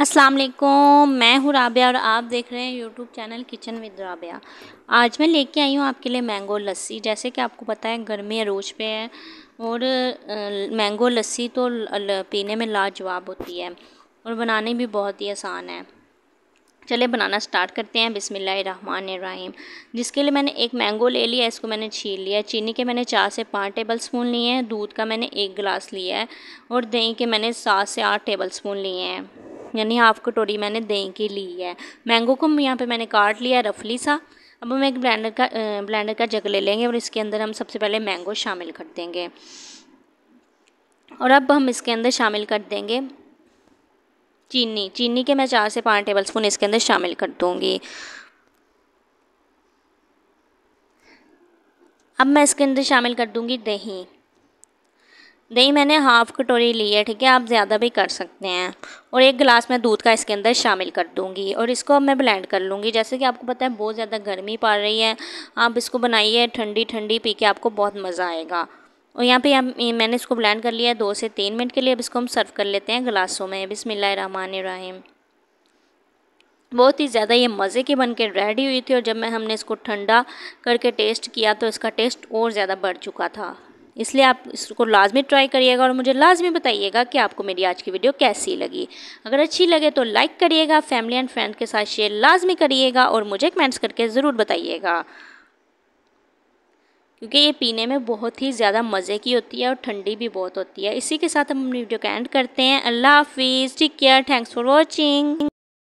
अस्सलाम वालेकुम मैं हूँ राबिया और आप देख रहे हैं YouTube channel kitchen with Rabia आज मैं लेके आई हूँ आपके लिए मैंगो लस्सी जैसे कि आपको पता है गर्मी अरोज पे है और मैंगो लस्सी तो पीने में लाजवाब होती है और बनाने भी बहुत ही आसान है चले बनाना स्टार्ट करते हैं बिसमीम जिसके लिए मैंने एक मैंगो ले लिया इसको मैंने छील लिया चीनी के मैंने चार से पाँच टेबल स्पून लिए हैं दूध का मैंने एक गिलास लिया है और दही के मैंने सात से आठ टेबल स्पून लिए हैं यानी हाफ कटोरी मैंने दही की ली है मैंगो को यहाँ पे मैंने काट लिया रफली सा अब हम एक ब्लेंडर का ब्लेंडर का जग ले लेंगे और इसके अंदर हम सबसे पहले मैंगो शामिल कर देंगे और अब हम इसके अंदर शामिल कर देंगे चीनी चीनी के मैं चार से पाँच टेबल स्पून इसके अंदर शामिल कर दूँगी अब मैं इसके अंदर शामिल कर दूंगी दही दही मैंने हाफ़ कटोरी ली है ठीक है आप ज़्यादा भी कर सकते हैं और एक गिलास मैं दूध का इसके अंदर शामिल कर दूंगी और इसको अब मैं ब्लेंड कर लूँगी जैसे कि आपको पता है बहुत ज़्यादा गर्मी पड़ रही है आप इसको बनाइए ठंडी ठंडी पी के आपको बहुत मज़ा आएगा और यहाँ पे हम मैंने इसको ब्लेंड कर लिया है दो से तीन मिनट के लिए अब इसको हम सर्व कर लेते हैं गिलासों में बिसमीम बहुत ही ज़्यादा ये मज़े की बन के रेडी हुई थी और जब मैं हमने इसको ठंडा करके टेस्ट किया तो इसका टेस्ट और ज़्यादा बढ़ चुका था इसलिए आप इसको लाजमी ट्राई करिएगा और मुझे लाजमी बताइएगा कि आपको मेरी आज की वीडियो कैसी लगी अगर अच्छी लगे तो लाइक करिएगा फैमिली एंड फ्रेंड के साथ शेयर लाजमी करिएगा और मुझे कमेंट्स करके ज़रूर बताइएगा क्योंकि ये पीने में बहुत ही ज़्यादा मज़े की होती है और ठंडी भी बहुत होती है इसी के साथ हम अपनी वीडियो का एंड करते हैं अल्लाह हाफिज़ take care thanks for watching